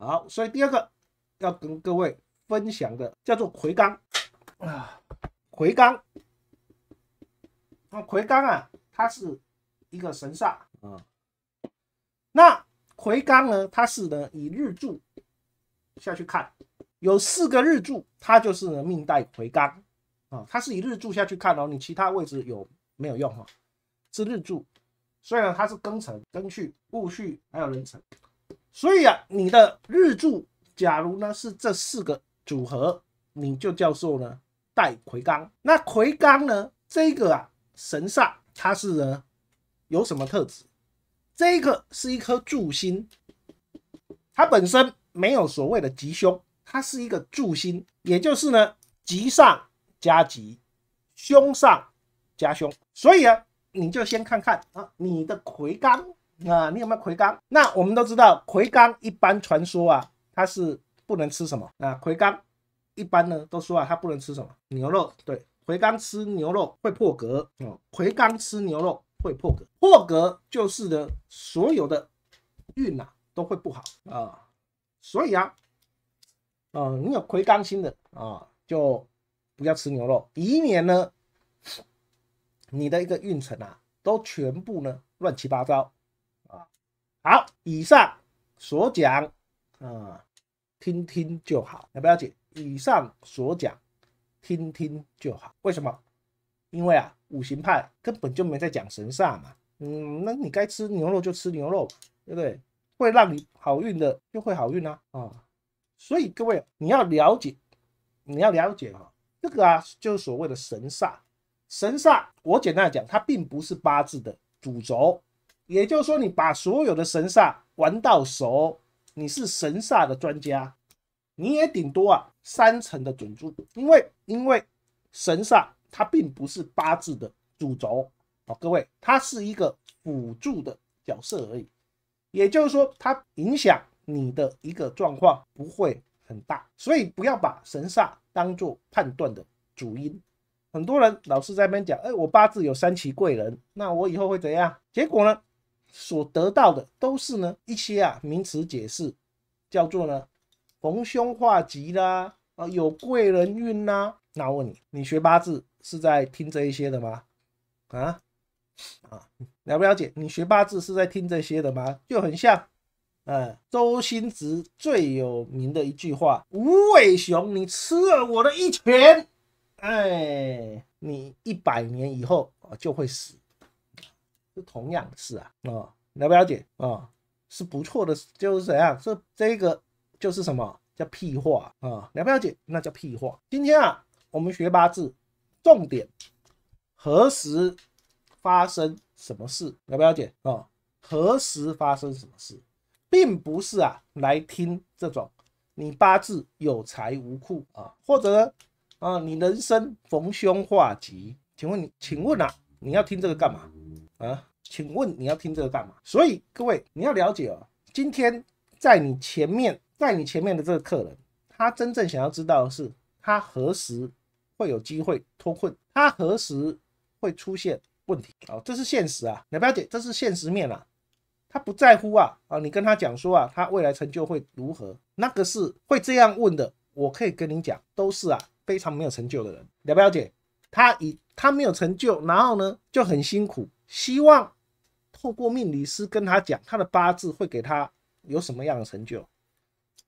好，所以第二个要跟各位分享的叫做魁罡啊，魁罡那魁罡啊，它是一个神煞啊。那魁罡呢，它是呢以日柱下去看，有四个日柱，它就是呢命带魁罡啊。它是以日柱下去看哦，你其他位置有没有用哈？是日柱，所以呢，它是庚辰、庚戌、戊戌，还有壬辰。所以啊，你的日柱假如呢是这四个组合，你就叫做呢带魁罡。那魁罡呢，这个啊神煞它是呢有什么特质？这个是一颗柱星，它本身没有所谓的吉凶，它是一个柱星，也就是呢吉上加吉，凶上加凶。所以啊，你就先看看啊你的魁罡。啊，你有没有魁罡？那我们都知道，魁罡一般传说啊，它是不能吃什么啊？魁罡一般呢都说啊，它不能吃什么牛肉。对，魁罡吃牛肉会破格哦。魁罡吃牛肉会破格，破格就是呢，所有的运啊都会不好啊。所以啊，呃，你有魁罡心的啊，就不要吃牛肉，以免呢，你的一个运程啊都全部呢乱七八糟。好，以上所讲，啊，听听就好，要不要紧？以上所讲，听听就好。为什么？因为啊，五行派根本就没在讲神煞嘛。嗯，那你该吃牛肉就吃牛肉，对不对？会让你好运的就会好运啊。啊，所以各位你要了解，你要了解哈，这个啊就是所谓的神煞。神煞，我简单讲，它并不是八字的主轴。也就是说，你把所有的神煞玩到熟，你是神煞的专家，你也顶多啊三成的准度，因为因为神煞它并不是八字的主轴啊，各位，它是一个辅助的角色而已。也就是说，它影响你的一个状况不会很大，所以不要把神煞当做判断的主因。很多人老是在那边讲，哎，我八字有三奇贵人，那我以后会怎样？结果呢？所得到的都是呢一些啊名词解释，叫做呢逢凶化吉啦，啊有贵人运啦。那我问你，你学八字是在听这一些的吗？啊啊了不了解？你学八字是在听这些的吗？就很像，嗯，周星驰最有名的一句话：无尾熊，你吃了我的一拳，哎，你一百年以后啊就会死。同样的事啊，啊了不了解啊？是不错的，就是怎样？这这个就是什么叫屁话啊？了不了解？那叫屁话。今天啊，我们学八字，重点何时发生什么事？了不了解啊？何时发生什么事，并不是啊，来听这种你八字有财无库啊，或者啊，你人生逢凶化吉。请问你，请问啊，你要听这个干嘛啊？请问你要听这个干嘛？所以各位，你要了解哦。今天在你前面，在你前面的这个客人，他真正想要知道的是，他何时会有机会脱困？他何时会出现问题？哦，这是现实啊！了不了解？这是现实面啊。他不在乎啊！啊，你跟他讲说啊，他未来成就会如何？那个是会这样问的。我可以跟你讲，都是啊，非常没有成就的人。了不了解？他以他没有成就，然后呢就很辛苦。希望透过命理师跟他讲他的八字会给他有什么样的成就，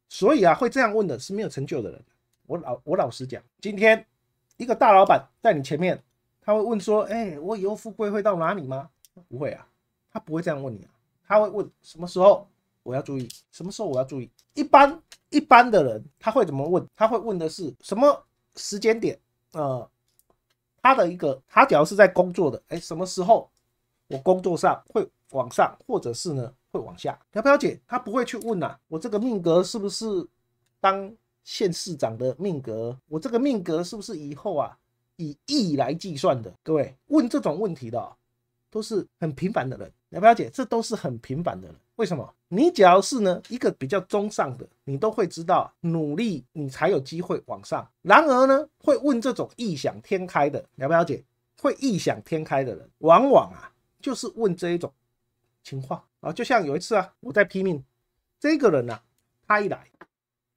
所以啊，会这样问的是没有成就的人。我老我老实讲，今天一个大老板在你前面，他会问说：“哎，我以后富贵会到哪里吗？”不会啊，他不会这样问你啊，他会问什么时候我要注意，什么时候我要注意。一般一般的人他会怎么问？他会问的是什么时间点？呃，他的一个他只要是在工作的，哎，什么时候？我工作上会往上，或者是呢会往下。廖表姐，她不会去问啊，我这个命格是不是当县市长的命格？我这个命格是不是以后啊以亿来计算的？各位问这种问题的都是很平凡的人。不表姐，这都是很平凡的人。为什么？你只要是呢一个比较中上的，你都会知道努力你才有机会往上。然而呢会问这种异想天开的，不了解？会异想天开的人，往往啊。就是问这一种情况啊，就像有一次啊，我在拼命，这个人呢，他一来，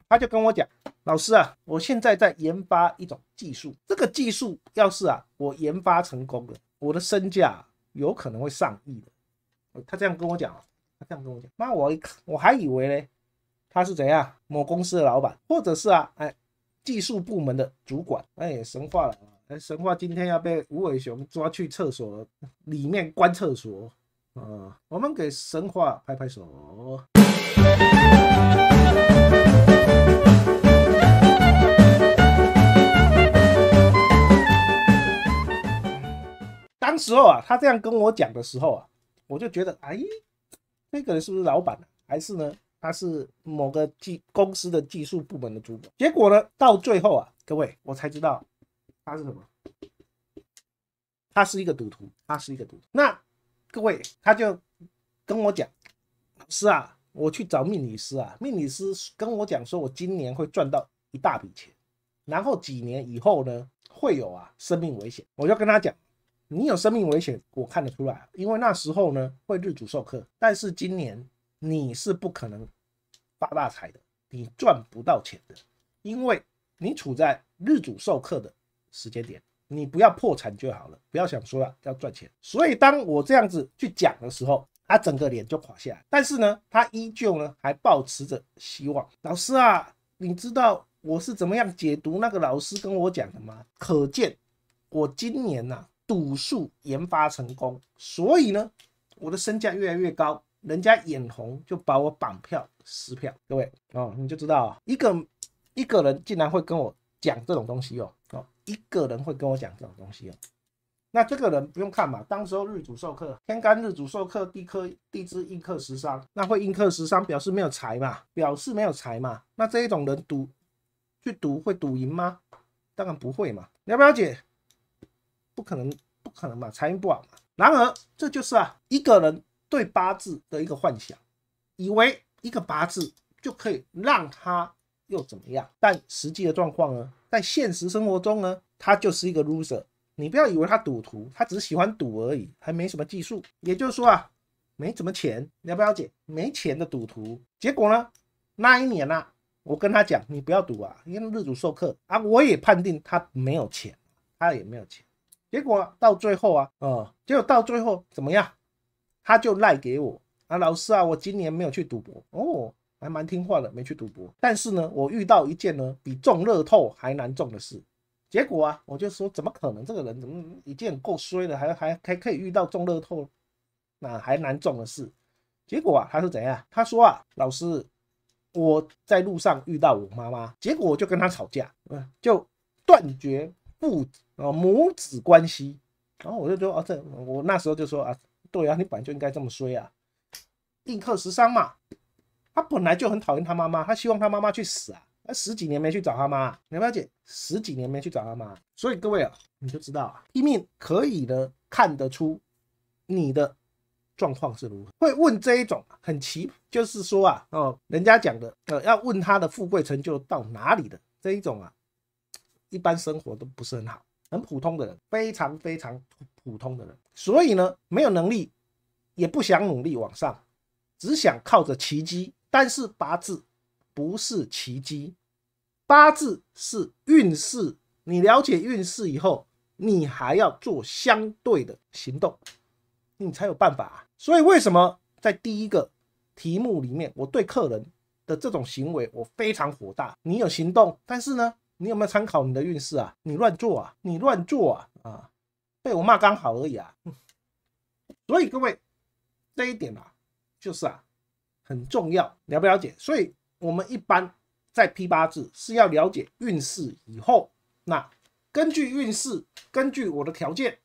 他就跟我讲：“老师啊，我现在在研发一种技术，这个技术要是啊，我研发成功了，我的身价有可能会上亿的。”他这样跟我讲啊，他这样跟我讲。那我一，看我还以为呢，他是怎样某公司的老板，或者是啊，哎，技术部门的主管。哎，神话了啊！哎，神话今天要被无尾熊抓去厕所里面关厕所啊！我们给神话拍拍手。当时候啊，他这样跟我讲的时候啊，我就觉得，哎，那个人是不是老板还是呢，他是某个技公司的技术部门的主管？结果呢，到最后啊，各位，我才知道。他是什么？他是一个赌徒，他是一个赌徒。那各位，他就跟我讲：“是啊，我去找命理师啊，命理师跟我讲说，我今年会赚到一大笔钱，然后几年以后呢，会有啊生命危险。”我就跟他讲：“你有生命危险，我看得出来，因为那时候呢会日主授课，但是今年你是不可能发大财的，你赚不到钱的，因为你处在日主授课的。”时间点，你不要破产就好了，不要想说要要赚钱。所以当我这样子去讲的时候，他整个脸就垮下来。但是呢，他依旧呢还保持着希望。老师啊，你知道我是怎么样解读那个老师跟我讲的吗？可见我今年啊、赌术研发成功，所以呢我的身价越来越高，人家眼红就把我绑票撕票。各位哦，你就知道一个一个人竟然会跟我。讲这种东西哦，哦，一个人会跟我讲这种东西哦。那这个人不用看嘛，当时日主受克，天干日主受克，地克地支应克食伤，那会应克食伤，表示没有财嘛，表示没有财嘛。那这一种人赌，去赌会赌赢吗？当然不会嘛。了不了解？不可能，不可能嘛，财运不好嘛。然而，这就是啊，一个人对八字的一个幻想，以为一个八字就可以让他。又怎么样？但实际的状况呢？在现实生活中呢，他就是一个 loser。你不要以为他赌徒，他只是喜欢赌而已，还没什么技术。也就是说啊，没什么钱，你要不要解？没钱的赌徒。结果呢，那一年啊，我跟他讲，你不要赌啊，因为日主授课啊，我也判定他没有钱，他也没有钱。结果到最后啊，嗯，结果到最后怎么样？他就赖给我啊，老师啊，我今年没有去赌博哦。还蛮听话的，没去赌博。但是呢，我遇到一件呢比中乐透还难中的事。结果啊，我就说怎么可能？这个人怎么一件够衰了，还还还可以遇到中乐透？那还难中的事。结果啊，他是怎样？他说啊，老师，我在路上遇到我妈妈，结果我就跟他吵架，就断绝父啊母子关系。然后我就说啊，这我那时候就说啊，对啊，你本来就应该这么衰啊，硬克十三嘛。他本来就很讨厌他妈妈，他希望他妈妈去死啊！他十几年没去找他妈，苗苗姐十几年没去找他妈，所以各位啊，你就知道啊，一命可以呢看得出你的状况是如何。会问这一种很奇，就是说啊，哦，人家讲的呃，要问他的富贵成就到哪里的这一种啊，一般生活都不是很好，很普通的人，非常非常普通的人，所以呢，没有能力，也不想努力往上，只想靠着奇迹。但是八字不是奇迹，八字是运势。你了解运势以后，你还要做相对的行动，你才有办法。所以为什么在第一个题目里面，我对客人的这种行为我非常火大？你有行动，但是呢，你有没有参考你的运势啊？你乱做啊，你乱做啊啊！被我骂刚好而已啊。所以各位，这一点啊，就是啊。很重要，了不了解？所以我们一般在批八字是要了解运势以后，那根据运势，根据我的条件，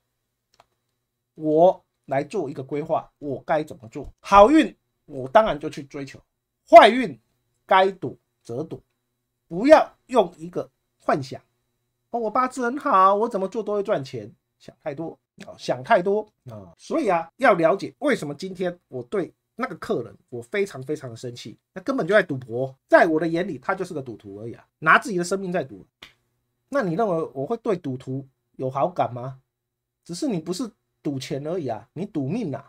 我来做一个规划，我该怎么做？好运我当然就去追求，坏运该躲则躲，不要用一个幻想哦，我八字很好，我怎么做都会赚钱，想太多哦、想太多啊，所以啊，要了解为什么今天我对。那个客人，我非常非常的生气，那根本就在赌博，在我的眼里，他就是个赌徒而已啊，拿自己的生命在赌。那你认为我会对赌徒有好感吗？只是你不是赌钱而已啊，你赌命啊。